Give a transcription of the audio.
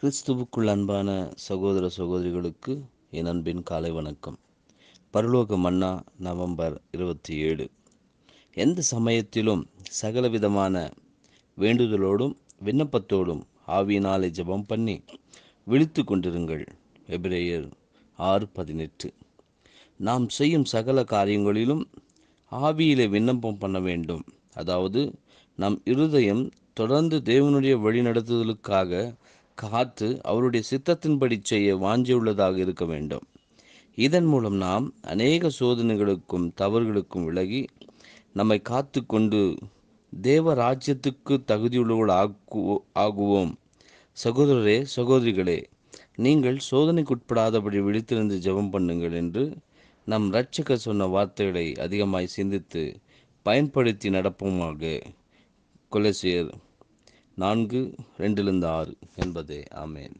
கிறிஸ்துவுக்குள் அன்பான சகோதர சகோதரிகளுக்கு என் அன்பின் காலை வணக்கம் பரலோக மன்னா நவம்பர் இருபத்தி ஏழு எந்த சமயத்திலும் சகலவிதமான வேண்டுதலோடும் விண்ணப்பத்தோடும் ஆவியினாலே ஜபம் பண்ணி விழித்து கொண்டிருங்கள் எபிரேயர் ஆறு பதினெட்டு நாம் செய்யும் சகல காரியங்களிலும் ஆவியிலே விண்ணப்பம் பண்ண வேண்டும் அதாவது நம் இருதயம் தொடர்ந்து தேவனுடைய வழிநடத்துதலுக்காக காத்து அவருடைய சித்தத்தின்படி செய்ய வாஞ்சியுள்ளதாக இருக்க வேண்டும் இதன் மூலம் நாம் அநேக சோதனைகளுக்கும் தவறுகளுக்கும் விலகி நம்மை காத்து கொண்டு தேவ ராஜ்யத்துக்கு தகுதியுள்ளவர்கள் ஆகுவோம் சகோதரரே சகோதரிகளே நீங்கள் சோதனைக்குட்படாதபடி விழித்திருந்து ஜெபம் பண்ணுங்கள் என்று நம் ரட்சக சொன்ன வார்த்தைகளை அதிகமாய் சிந்தித்து பயன்படுத்தி நடப்போமாக கொலசியர் நான்கு ரெண்டிலிருந்து ஆறு என்பதே ஆமேன்